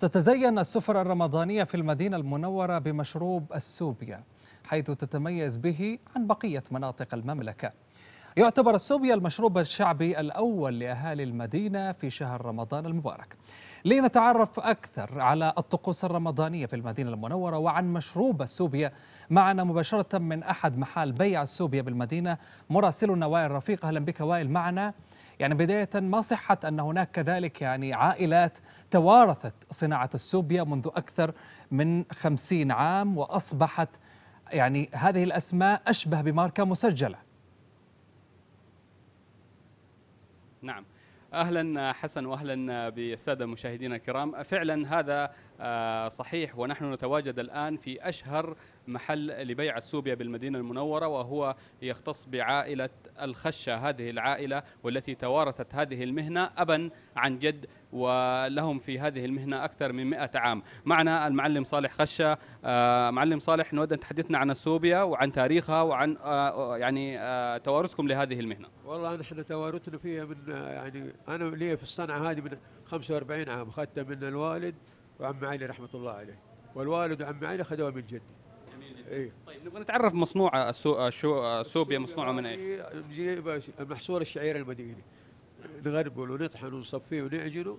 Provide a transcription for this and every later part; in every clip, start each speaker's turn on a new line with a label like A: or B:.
A: تتزين السفر الرمضانية في المدينة المنورة بمشروب السوبيا حيث تتميز به عن بقية مناطق المملكة يعتبر السوبيا المشروب الشعبي الأول لأهالي المدينة في شهر رمضان المبارك لنتعرف أكثر على الطقوس الرمضانية في المدينة المنورة وعن مشروب السوبيا معنا مباشرة من أحد محال بيع السوبيا بالمدينة مراسلنا وائل رفيق أهلا بك وائل معنا يعني بداية ما صحة أن هناك كذلك يعني عائلات توارثت صناعة السوبيا منذ أكثر من خمسين عام وأصبحت يعني هذه الأسماء أشبه بماركة مسجلة
B: نعم اهلا حسن واهلا بالساده المشاهدين الكرام فعلا هذا آه، صحيح ونحن نتواجد الآن في أشهر محل لبيع السوبيا بالمدينة المنورة وهو يختص بعائلة الخشة هذه العائلة والتي توارثت هذه المهنة أبا عن جد ولهم في هذه المهنة أكثر من 100 عام معنا المعلم صالح خشة آه، معلم صالح نود أن تحدثنا عن السوبيا وعن تاريخها وعن آه، يعني توارثكم لهذه المهنة
C: والله نحن توارثنا فيها من يعني أنا لي في الصنعة هذه من 45 عام أخذتها من الوالد وعم علي رحمه الله عليه والوالد وعم علي اخذوها من جدي إيه؟
B: طيب نبغى نتعرف مصنوعة السو... شو السوبيا مصنوعه من ايش؟
C: نجيب محصول الشعير المديني نغربل ونطحن ونصفيه ونعجنه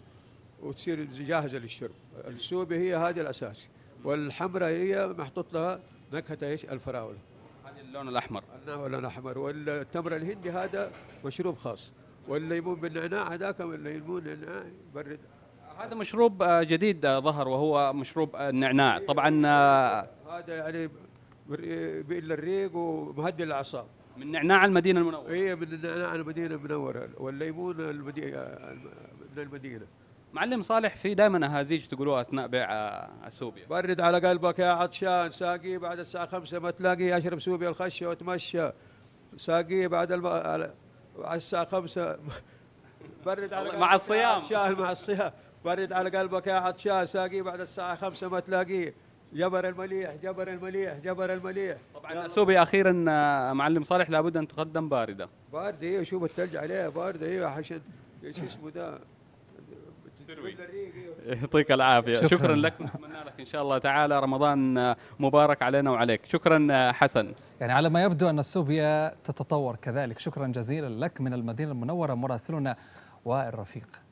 C: وتصير جاهزه للشرب السوبيا هي هذا الاساس والحمراء هي محطوط لها نكهه ايش؟ الفراوله هذا اللون الاحمر اللون الاحمر والتمر الهندي هذا مشروب خاص والليمون بالنعناع هذاك الليمون النعناع يبرد هذا مشروب آه،
B: جديد آه، ظهر وهو مشروب النعناع آه، طبعا
C: هذا يعني بيقل الريق ومهدي الأعصاب من نعناع المدينة المنورة اي من نعناع المدينة المنورة والليمون المدينة من المدينة معلم صالح في دائما اهازيج
B: تقولوها اثناء بيع السوبيا
C: برد على قلبك يا عطشان ساقيه بعد الساعه 5 ما تلاقي اشرب سوبيا الخشه واتمشى ساقيه بعد الم... على الساعه 5 برد على مع الصيام عطشان مع الصيام برد على قلبك يا عطشان ساقيه بعد الساعه خمسة ما تلاقيه جبر المليح جبر المليح جبر المليح طبعا سوبي
B: اخيرا آه، معلم صالح لابد ان تقدم بارده
C: بارده ايوه شوف الثلج عليها بارده ايوه حشد ايش اسمه ده إيه.
B: يعطيك العافيه شكرا, شكرا لك نتمنى لك ان شاء الله تعالى رمضان آه، مبارك علينا وعليك شكرا آه، حسن
A: يعني على ما يبدو ان السوبيا تتطور كذلك شكرا جزيلا لك من المدينه المنوره مراسلنا وائل رفيق